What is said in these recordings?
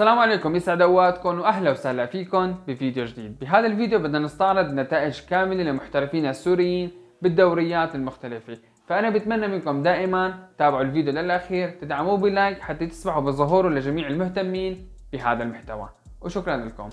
السلام عليكم يسعد اوقاتكم واهلا وسهلا فيكم بفيديو جديد بهذا الفيديو بدنا نستعرض نتائج كاملة لمحترفينا السوريين بالدوريات المختلفة فانا بتمنى منكم دائما تابعوا الفيديو للاخير تدعموه بلايك حتى تسمحوا بظهوره لجميع المهتمين بهذا المحتوى وشكرا لكم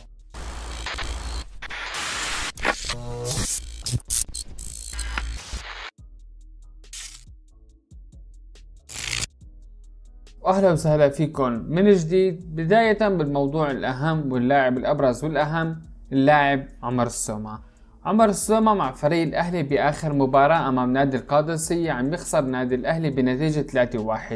واهلا وسهلا فيكم من جديد بداية بالموضوع الاهم واللاعب الابرز والاهم اللاعب عمر السومة عمر السومة مع فريق الاهلي باخر مباراة امام نادي القادسية عم يخسر نادي الاهلي بنتيجة 3-1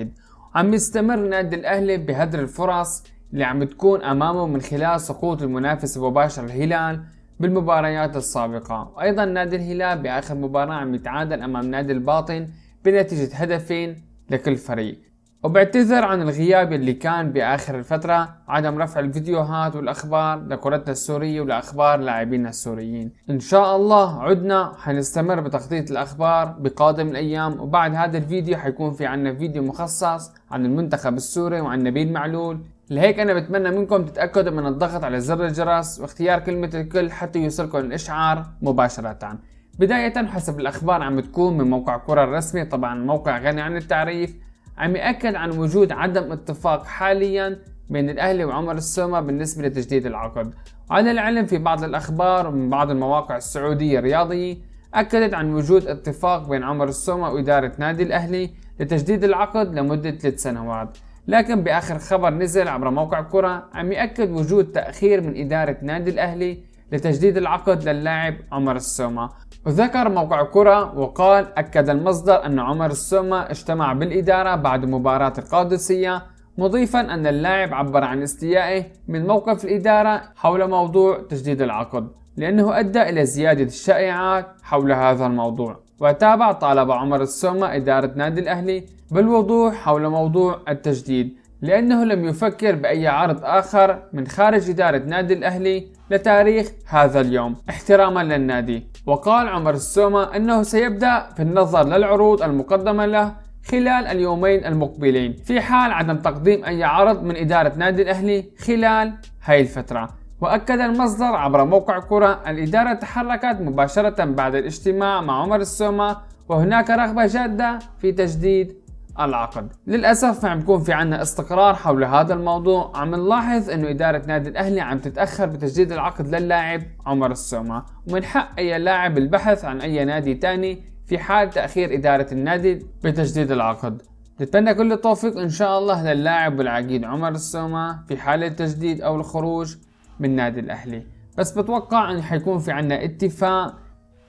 عم يستمر نادي الاهلي بهدر الفرص اللي عم تكون امامه من خلال سقوط المنافس المباشر الهلال بالمباريات السابقة وايضا نادي الهلال باخر مباراة عم يتعادل امام نادي الباطن بنتيجة هدفين لكل فريق وبعتذر عن الغياب اللي كان بآخر الفترة عدم رفع الفيديوهات والأخبار لكرتنا السورية ولأخبار لاعبينا السوريين إن شاء الله عدنا حنستمر بتغطية الأخبار بقادم الأيام وبعد هذا الفيديو حيكون في عنا فيديو مخصص عن المنتخب السوري وعن نبيل معلول لهيك أنا بتمنى منكم تتأكدوا من الضغط على زر الجرس واختيار كلمة الكل حتى يوصلكم الإشعار مباشرة بداية حسب الأخبار عم تكون من موقع كرة الرسمي طبعا موقع غني عن التعريف عم يأكد عن وجود عدم اتفاق حاليا بين الأهلي وعمر السومة بالنسبة لتجديد العقد وعلى العلم في بعض الأخبار ومن بعض المواقع السعودية الرياضية أكدت عن وجود اتفاق بين عمر السومة وإدارة نادي الأهلي لتجديد العقد لمدة ثلاث سنوات لكن بآخر خبر نزل عبر موقع كرة عم يأكد وجود تأخير من إدارة نادي الأهلي لتجديد العقد للاعب عمر السومة وذكر موقع كرة وقال أكد المصدر أن عمر السومة اجتمع بالإدارة بعد مباراة القادسية مضيفا أن اللاعب عبر عن استيائه من موقف الإدارة حول موضوع تجديد العقد لأنه أدى إلى زيادة الشائعات حول هذا الموضوع وتابع طالب عمر السومة إدارة نادي الأهلي بالوضوح حول موضوع التجديد لأنه لم يفكر بأي عرض آخر من خارج إدارة نادي الأهلي لتاريخ هذا اليوم احتراما للنادي وقال عمر السومة أنه سيبدأ في النظر للعروض المقدمة له خلال اليومين المقبلين في حال عدم تقديم أي عرض من إدارة نادي الأهلي خلال هاي الفترة وأكد المصدر عبر موقع كرة الإدارة تحركت مباشرة بعد الاجتماع مع عمر السومة وهناك رغبة جادة في تجديد العقد للأسف عم بكون في عنا استقرار حول هذا الموضوع عم نلاحظ انه إدارة نادي الأهلي عم تتأخر بتجديد العقد للاعب عمر السومة ومن حق أي لاعب البحث عن أي نادي تاني في حال تأخير إدارة النادي بتجديد العقد نتمنى كل التوفيق إن شاء الله للاعب والعقيد عمر السومة في حال التجديد أو الخروج من نادي الأهلي بس بتوقع أن حيكون في عنا اتفاق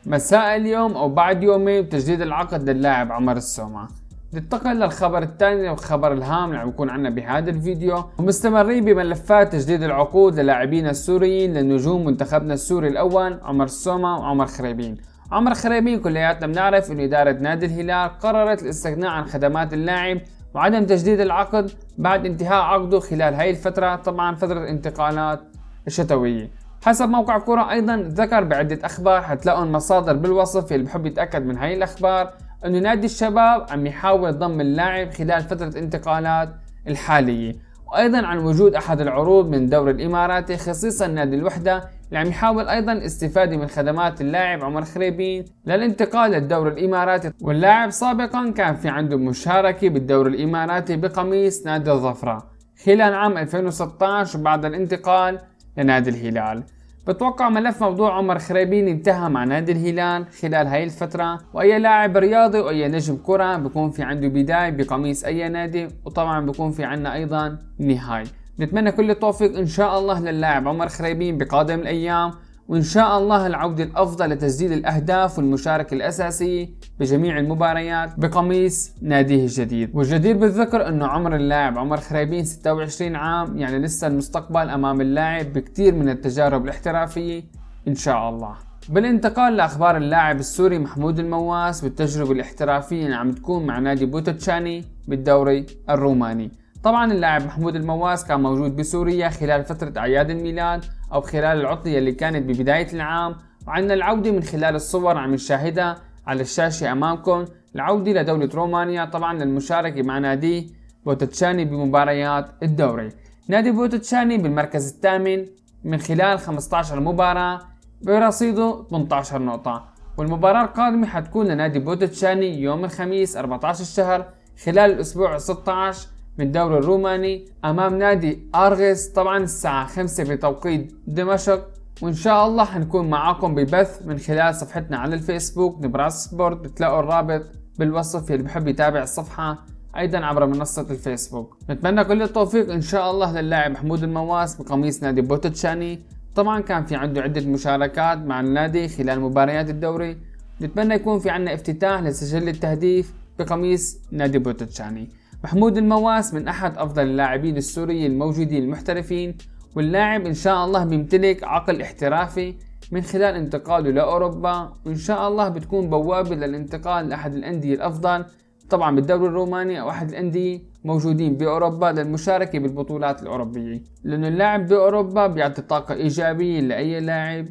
مساء اليوم أو بعد يومين بتجديد العقد للاعب عمر السومة ننتقل للخبر الثاني والخبر الهام اللي عم يكون عنا بهذا الفيديو ومستمرين بملفات تجديد العقود للاعبين السوريين لنجوم منتخبنا السوري الاول عمر السومة وعمر خريبين عمر خريبين كلياتنا بنعرف انه ادارة نادي الهلال قررت الاستغناء عن خدمات اللاعب وعدم تجديد العقد بعد انتهاء عقده خلال هاي الفترة طبعا فترة انتقالات الشتوية حسب موقع كرة ايضا ذكر بعدة اخبار حتلاقون مصادر بالوصف اللي بحب يتأكد من هاي الاخبار أن نادي الشباب عم يحاول ضم اللاعب خلال فترة انتقالات الحالية وايضا عن وجود احد العروض من الدوري الاماراتي خصيصا نادي الوحدة اللي عم يحاول ايضا الاستفادة من خدمات اللاعب عمر خريبين للانتقال للدوري الاماراتي واللاعب سابقا كان في عنده مشاركة بالدوري الاماراتي بقميص نادي الظفرة خلال عام 2016 بعد الانتقال لنادي الهلال بتوقع ملف موضوع عمر خريبين انتهى مع نادي الهلال خلال هاي الفترة وأي لاعب رياضي وأي نجم كرة بكون في عنده بداية بقميص أي نادي وطبعا بكون في عنا أيضا نهاية نتمنى كل التوفيق إن شاء الله للاعب عمر خريبين بقادم الأيام وإن شاء الله العودة الأفضل لتسجيل الأهداف والمشاركة الأساسية بجميع المباريات بقميص ناديه الجديد والجدير بالذكر أنه عمر اللاعب عمر خريبين 26 عام يعني لسه المستقبل أمام اللاعب بكثير من التجارب الاحترافية إن شاء الله بالانتقال لأخبار اللاعب السوري محمود المواس والتجربة الاحترافية اللي عم تكون مع نادي بوتتشاني بالدوري الروماني طبعا اللاعب محمود المواس كان موجود بسوريا خلال فترة أعياد الميلاد أو خلال العطلة اللي كانت ببداية العام وعندنا العودة من خلال الصور عم نشاهدها على الشاشة أمامكم العودة لدولة رومانيا طبعا للمشاركة مع نادي بوتتشاني بمباريات الدوري نادي بوتتشاني بالمركز الثامن من خلال 15 مباراة برصيده 18 نقطة والمباراة القادمة حتكون لنادي بوتتشاني يوم الخميس 14 الشهر خلال الأسبوع 16 من الدوري الروماني امام نادي ارغس طبعا الساعة 5 بتوقيت دمشق وان شاء الله حنكون معاكم ببث من خلال صفحتنا على الفيسبوك نبراس سبورت بتلاقوا الرابط بالوصف اللي بحب يتابع الصفحة ايضا عبر منصة الفيسبوك نتمنى كل التوفيق ان شاء الله للاعب محمود المواس بقميص نادي بوتتشاني طبعا كان في عنده عدة مشاركات مع النادي خلال مباريات الدوري نتمنى يكون في عنا افتتاح لسجل التهديف بقميص نادي بوتتشاني محمود المواس من أحد أفضل اللاعبين السوري الموجودين المحترفين واللاعب إن شاء الله بيمتلك عقل احترافي من خلال انتقاله لأوروبا وإن شاء الله بتكون بوابة للانتقال لأحد الأندية الأفضل طبعا بالدوري الروماني أو أحد الأندية موجودين بأوروبا للمشاركة بالبطولات الأوروبية لأنه اللاعب بأوروبا بيعطي طاقة إيجابية لأي لاعب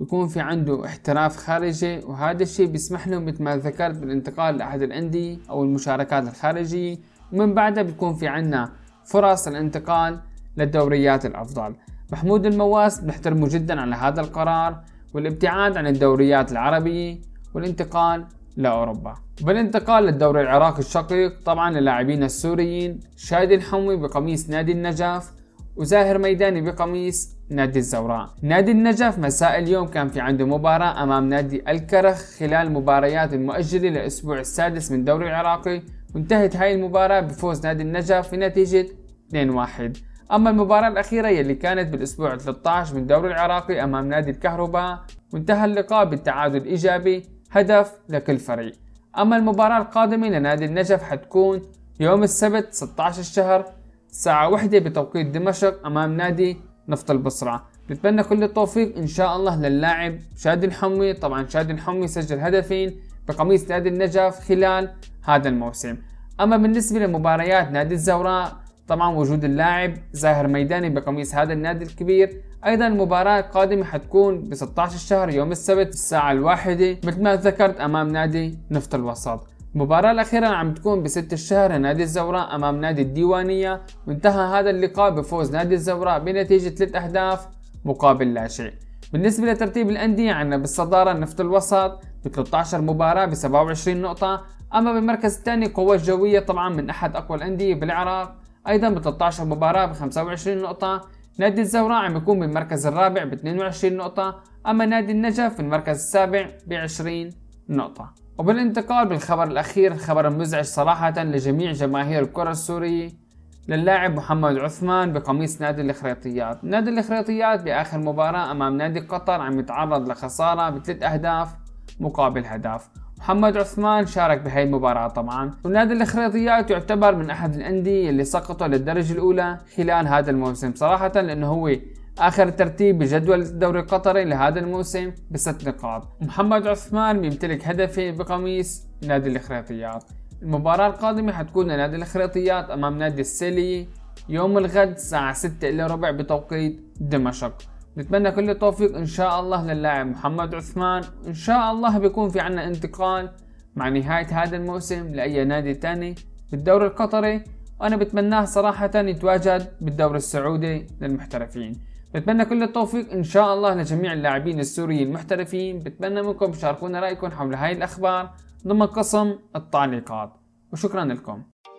يكون في عنده احتراف خارجي وهذا الشيء بيسمح له مثل ما ذكرت بالانتقال لأحد الأندية أو المشاركات الخارجية ومن بعدها بيكون في عنا فرص الانتقال للدوريات الأفضل محمود المواس بحترمه جدا على هذا القرار والابتعاد عن الدوريات العربية والانتقال لأوروبا بالانتقال للدوري العراقي الشقيق طبعا اللاعبين السوريين شادي الحموي بقميص نادي النجف وزاهر ميداني بقميص نادي الزوراء نادي النجف مساء اليوم كان في عنده مباراة أمام نادي الكرخ خلال مباريات المؤجلة للأسبوع السادس من دوري العراقي وانتهت هاي المباراة بفوز نادي النجف بنتيجة 2-1 أما المباراة الأخيرة يلي كانت بالأسبوع 13 من الدوري العراقي أمام نادي الكهرباء وانتهى اللقاء بالتعادل الإيجابي هدف لكل فريق أما المباراة القادمة لنادي النجف حتكون يوم السبت 16 الشهر الساعة واحدة بتوقيت دمشق أمام نادي نفط البصرة نتمنى كل التوفيق إن شاء الله للاعب شادي الحمي طبعا شادي الحمي سجل هدفين بقميص نادي النجف خلال هذا الموسم أما بالنسبة لمباريات نادي الزوراء طبعا وجود اللاعب زاهر ميداني بقميص هذا النادي الكبير ايضا المباراة القادمة حتكون ب 16 الشهر يوم السبت الساعة الواحدة مثل ما ذكرت امام نادي نفط الوسط المباراة الأخيرة عم تكون بست الشهر نادي الزوراء أمام نادي الديوانية وانتهى هذا اللقاء بفوز نادي الزوراء بنتيجة 3 أهداف مقابل لا شيء بالنسبة لترتيب الأندية عنا بالصدارة نفط الوسط ب 13 مباراة ب 27 نقطة أما بالمركز الثاني قوة جوية طبعا من أحد أقوى الأندية بالعراق أيضا ب 13 مباراة ب 25 نقطة نادي الزوراء عم يكون بالمركز الرابع ب 22 نقطة أما نادي النجف في المركز السابع ب 20 نقطة وبالانتقال بالخبر الأخير خبر مزعج صراحة لجميع جماهير الكرة السورية للاعب محمد عثمان بقميص نادي الخريطيات نادي الخريطيات بآخر مباراة أمام نادي قطر عم يتعرض لخسارة بثلاث أهداف مقابل هدف محمد عثمان شارك بهي المباراة طبعا ونادي الخريطيات يعتبر من أحد الأندية اللي سقطوا للدرجة الأولى خلال هذا الموسم صراحة لأنه هو اخر ترتيب بجدول الدوري القطري لهذا الموسم بست نقاط محمد عثمان بيمتلك هدفه بقميص نادي الخريطيات المباراة القادمة حتكون نادي الخريطيات امام نادي السيلي يوم الغد الساعة 6 الا ربع بتوقيت دمشق نتمنى كل التوفيق ان شاء الله للاعب محمد عثمان ان شاء الله بيكون في عنا انتقال مع نهاية هذا الموسم لأي نادي تاني بالدوري القطري وأنا بتمناه صراحة يتواجد بالدوري السعودي للمحترفين بتمنى كل التوفيق إن شاء الله لجميع اللاعبين السوريين المحترفين بتمنى منكم تشاركونا رأيكم حول هاي الأخبار ضمن قسم التعليقات وشكرا لكم